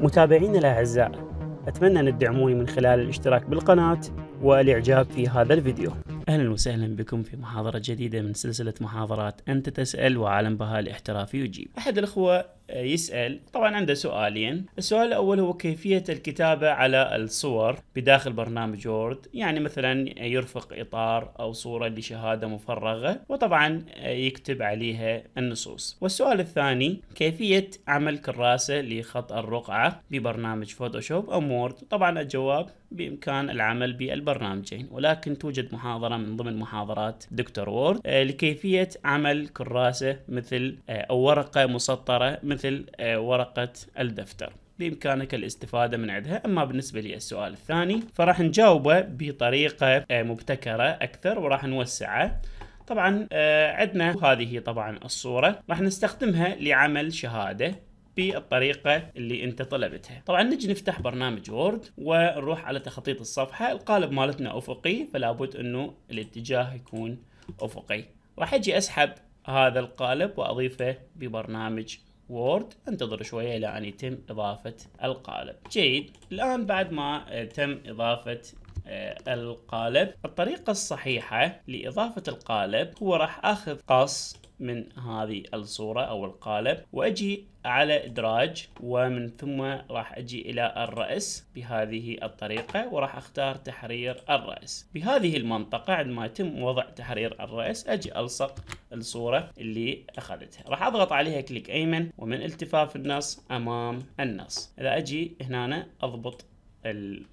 متابعينا الأعزاء أتمنى أن تدعموني من خلال الاشتراك بالقناة والإعجاب في هذا الفيديو أهلا وسهلا بكم في محاضرة جديدة من سلسلة محاضرات أنت تسأل وعالم بها الاحترافي يجيب أحد الأخوة يسأل طبعا عنده سؤالين السؤال الأول هو كيفية الكتابة على الصور بداخل برنامج وورد يعني مثلا يرفق إطار أو صورة لشهادة مفرغة وطبعا يكتب عليها النصوص والسؤال الثاني كيفية عمل كراسة لخط الرقعة ببرنامج فوتوشوب أو وورد طبعا الجواب بإمكان العمل بالبرنامجين ولكن توجد محاضرة من ضمن محاضرات دكتور وورد آه، لكيفية عمل كراسة مثل آه، أو ورقة مسطرة مثل مثل آه، ورقة الدفتر بامكانك الاستفاده من عندها، اما بالنسبه للسؤال الثاني فراح نجاوبه بطريقه آه، مبتكره اكثر وراح نوسعه. طبعا آه، عندنا هذه طبعا الصوره راح نستخدمها لعمل شهاده بالطريقه اللي انت طلبتها. طبعا نجي نفتح برنامج وورد ونروح على تخطيط الصفحه، القالب مالتنا افقي فلابد انه الاتجاه يكون افقي. راح اجي اسحب هذا القالب واضيفه ببرنامج وورد انتظر شوية إلى أن يتم إضافة القالب جيد الآن بعد ما تم إضافة آه، القالب الطريقة الصحيحة لإضافة القالب هو راح أخذ قص من هذه الصورة أو القالب وأجي على إدراج ومن ثم راح أجي إلى الرأس بهذه الطريقة وراح أختار تحرير الرأس بهذه المنطقة عندما يتم وضع تحرير الرأس أجي ألصق الصورة اللي أخذتها راح أضغط عليها كليك أيمن ومن التفاف النص أمام النص إذا أجي هنا أضبط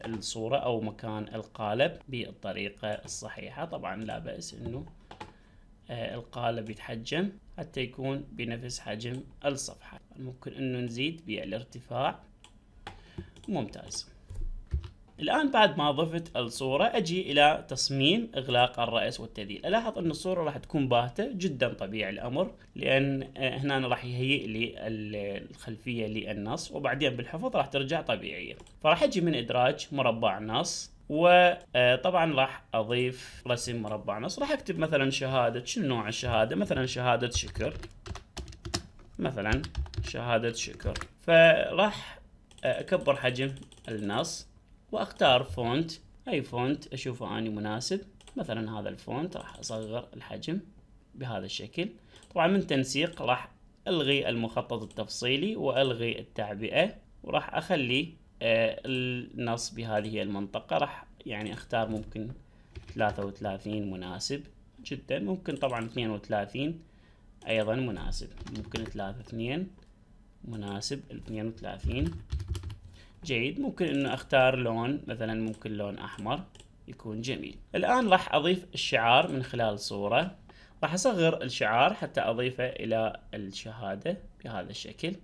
الصورة أو مكان القالب بالطريقة الصحيحة طبعا لا بأس أنه آه، القالب يتحجم حتى يكون بنفس حجم الصفحة ممكن أنه نزيد بالارتفاع ممتاز الآن بعد ما ضفت الصورة أجي إلى تصميم إغلاق الرأس والتذيل ألاحظ أن الصورة راح تكون باهتة جدا طبيعي الأمر لأن آه، هنا راح يهيئ لي الخلفية للنص وبعدين بالحفظ راح ترجع طبيعية فراح أجي من إدراج مربع نص وطبعا آه، راح اضيف رسم مربع نص راح اكتب مثلا شهادة شنو نوع الشهادة مثلا شهادة شكر مثلا شهادة شكر فراح آه، اكبر حجم النص واختار فونت اي فونت اشوفه اني مناسب مثلا هذا الفونت راح اصغر الحجم بهذا الشكل طبعا من تنسيق راح الغي المخطط التفصيلي والغي التعبئة وراح اخلي آه، النص بهذه المنطقة راح يعني اختار ممكن 33 مناسب جدا ممكن طبعا 32 ايضا مناسب ممكن 3 2 مناسب 32 جيد ممكن انه اختار لون مثلا ممكن لون احمر يكون جميل الان راح اضيف الشعار من خلال صورة راح اصغر الشعار حتى اضيفه الى الشهادة بهذا الشكل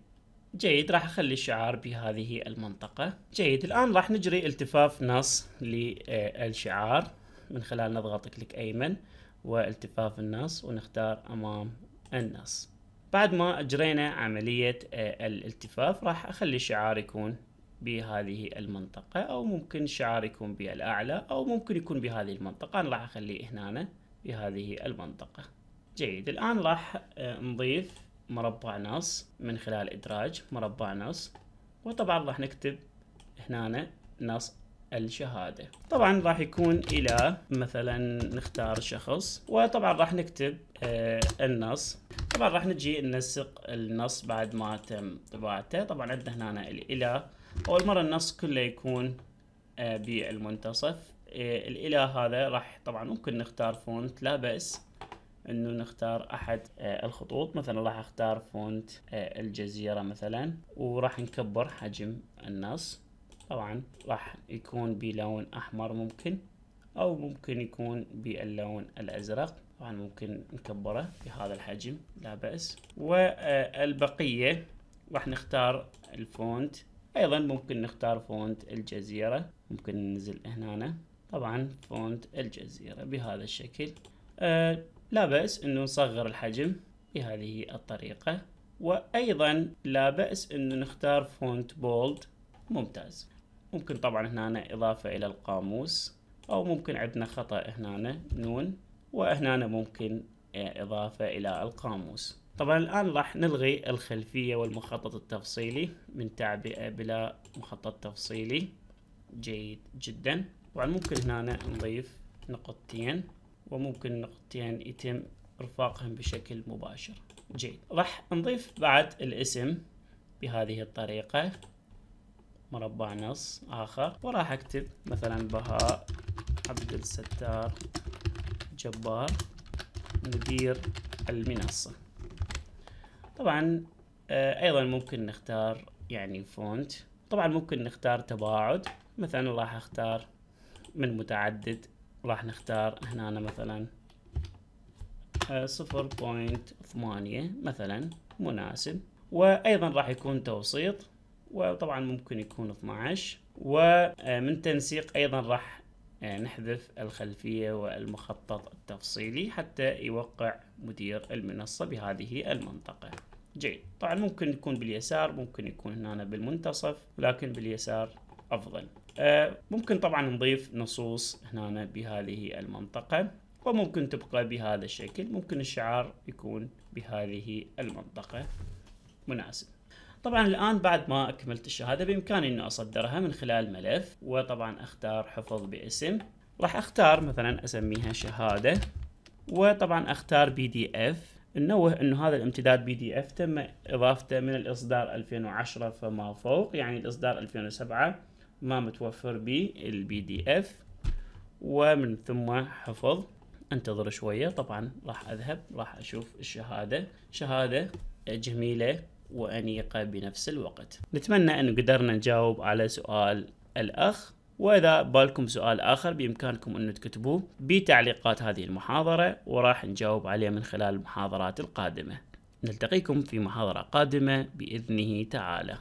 جيد راح اخلي الشعار بهذه المنطقة جيد الان راح نجري التفاف نص للشعار من خلال نضغط كليك ايمن والتفاف النص ونختار امام النص بعد ما اجرينا عملية آه، الالتفاف راح اخلي الشعار يكون بهذه المنطقة أو ممكن شعار يكون بالأعلى أو ممكن يكون بهذه المنطقة أنا راح أخليه هنا بهذه المنطقة جيد الآن راح آه، نضيف مربع نص من خلال إدراج مربع نص وطبعا راح نكتب هنا نص الشهادة طبعا راح يكون إلى مثلا نختار شخص وطبعا راح نكتب آه، النص طبعا راح نجي ننسق النص بعد ما تم طباعته طبعا عندنا هنا الإله أول مرة النص كله يكون آه، بالمنتصف آه، الإله هذا راح طبعا ممكن نختار فونت لا بأس انه نختار احد آه، الخطوط مثلا راح اختار فونت الجزيرة مثلا وراح نكبر حجم النص طبعا راح يكون بلون احمر ممكن او ممكن يكون باللون الازرق طبعا ممكن نكبره بهذا الحجم لا بأس والبقية راح نختار الفونت ايضا ممكن نختار فونت الجزيرة ممكن ننزل هنا طبعا فونت الجزيرة بهذا الشكل أه لا بأس انه نصغر الحجم بهذه الطريقة وايضا لا بأس انه نختار فونت بولد ممتاز ممكن طبعا هنا اضافة الى القاموس او ممكن عندنا خطأ هنا نون وهنا ممكن آه، اضافة الى القاموس طبعا الآن راح نلغي الخلفية والمخطط التفصيلي من تعبئة بلا مخطط تفصيلي جيد جدا طبعا ممكن هنا نضيف نقطتين وممكن النقطتين يتم رفاقهم بشكل مباشر جيد راح نضيف بعد الاسم بهذه الطريقة مربع نص آخر وراح أكتب مثلا بهاء عبد الستار جبار مدير المنصة طبعا آه، ايضا ممكن نختار يعني فونت طبعا ممكن نختار تباعد مثلا راح اختار من متعدد راح نختار هنا أنا مثلا آه، صفر بوينت ثمانية مثلا مناسب وأيضا راح يكون توسيط وطبعا ممكن يكون 12 ومن آه، تنسيق أيضا راح آه، نحذف الخلفية والمخطط التفصيلي حتى يوقع مدير المنصة بهذه المنطقة جيد طبعا ممكن يكون باليسار ممكن يكون هنا بالمنتصف لكن باليسار أفضل آه، ممكن طبعا نضيف نصوص هنا بهذه المنطقة وممكن تبقى بهذا الشكل ممكن الشعار يكون بهذه المنطقة مناسب طبعا الآن بعد ما أكملت الشهادة بإمكاني اني أصدرها من خلال ملف وطبعا أختار حفظ باسم راح أختار مثلا أسميها شهادة وطبعا أختار بي دي اف ننوه انه هذا الامتداد بي دي اف تم اضافته من الاصدار 2010 فما فوق يعني الاصدار 2007 ما متوفر بي البي دي اف ومن ثم حفظ انتظر شويه طبعا راح اذهب راح اشوف الشهاده شهاده جميله وأنيقة بنفس الوقت نتمنى أن قدرنا نجاوب على سؤال الأخ وإذا بالكم سؤال آخر بإمكانكم أن تكتبوه بتعليقات هذه المحاضرة وراح نجاوب عليه من خلال المحاضرات القادمة نلتقيكم في محاضرة قادمة بإذنه تعالى